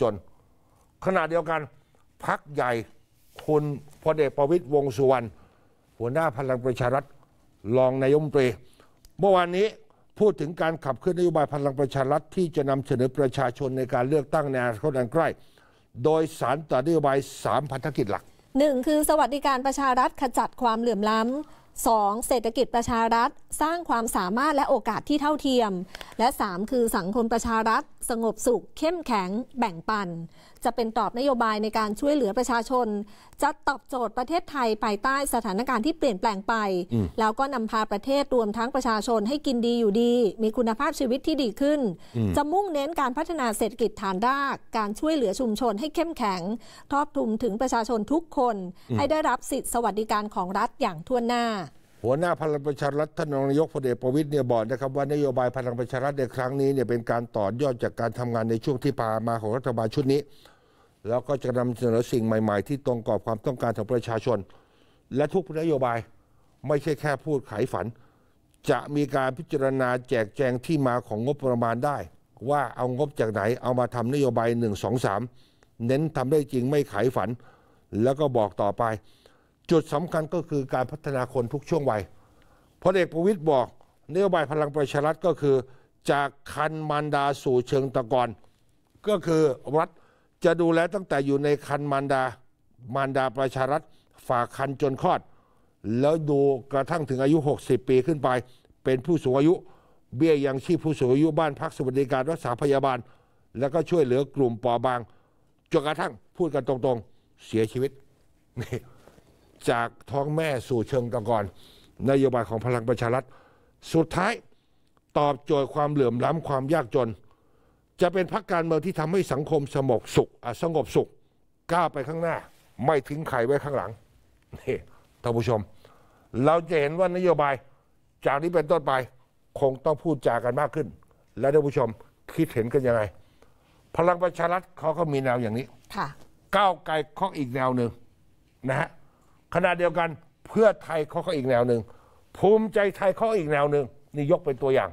จนขณะเดียวกันพักใหญ่คุณพลเอกประวิตยวงสุวรรณหัวหน้าพลังประชารัฐรองนายมนตรีเมื่อวานนี้พูดถึงการขับเคลื่อนนโยบายพลังประชารัฐที่จะนำเสนอประชาชนในการเลือกตั้งในอนาคตอันใกล้โดยสารต่อนโยบาย 3 พันธกิจหลักหนึ่งคือสวัสดิการประชารัฐขจัดความเหลื่อมล้ำ 2. เศรษฐกิจประชารัฐสร้างความสามารถและโอกาสที่เท่าเทียมและ 3 คือสังคมประชารัฐ สงบสุข เข้มแข็ง แบ่งปัน จะเป็นตอบนโยบายในการช่วยเหลือประชาชน จะตอบโจทย์ประเทศไทยภายใต้สถานการณ์ที่เปลี่ยนแปลงไป แล้วก็นำพาประเทศรวมทั้งประชาชนให้กินดีอยู่ดี มีคุณภาพชีวิตที่ดีขึ้น จะมุ่งเน้นการพัฒนาเศรษฐกิจฐานรากการช่วยเหลือชุมชนให้เข้มแข็งครอบคลุมถึงประชาชนทุกคน ให้ได้รับสิทธิสวัสดิการของรัฐอย่างทั่วหน้าหัวหน้าพลังประชารัฐท่านรองนายกพลเอกประวิตยเนี่ยบอกนะครับ ว่านโยบายพลังประชารัฐในครั้งนี้เนี่ยเป็นการต่อยอดจากการทำงานในช่วงที่ผ่านมาของรัฐบาลชุดนี้ แล้วก็จะนำเสนอสิ่งใหม่ๆ ที่ตรงกับความต้องการของประชาชน และทุกนโยบายไม่ใช่แค่พูดขายฝัน จะมีการพิจารณาแจกแจงที่มาของงบประมาณได้ ว่าเอางบจากไหนเอามาทำนโยบาย 1 2 3 เน้นทำได้จริงไม่ขายฝันแล้วก็บอกต่อไปจุดสำคัญก็คือการพัฒนาคนทุกช่วงวัยพลเอกประวิตยบอกนโยบายพลังประชารัฐก็คือ จากคันมารดาสู่เชิงตะกอนก็คือรัฐจะดูแลตั้งแต่อยู่ในคันมารดา มารดาประชารัฐฝากคันจนคลอด แล้วดูกระทั่งถึงอายุ 60 ปีขึ้นไป เป็นผู้สูงอายุเบี้ยยังชีพผู้สูงอายุบ้านพักสวัสดิการรักษาพยาบาล แล้วก็ช่วยเหลือกลุ่มปอบาง จนกระทั่งพูดกันตรงๆเสียชีวิตนี่จากท้องแม่สู่เชิงตะกอนนโยบายของพลังประชารัฐสุดท้ายตอบโจทย์ความเหลื่อมล้ำความยากจน จะเป็นพรรคการเมืองที่ทำให้สังคมสงบสุขสงบสุขก้าวไปข้างหน้า ไม่ทิ้งใครไว้ข้างหลังนี่ท่านผู้ชม เราจะเห็นว่านโยบายจากนี้เป็นต้นไป คงต้องพูดจากันมากขึ้น และท่านผู้ชมคิดเห็นกันยังไงพลังประชารัฐเขาก็มีแนวอย่างนี้ก้าวไกลเขาอีกแนวหนึ่งนะฮะขณะเดียวกันเพื่อไทยเขาก็อีกแนวหนึ่ง ภูมิใจไทยเขาอีกแนวหนึ่งนี่ยกเป็นตัวอย่าง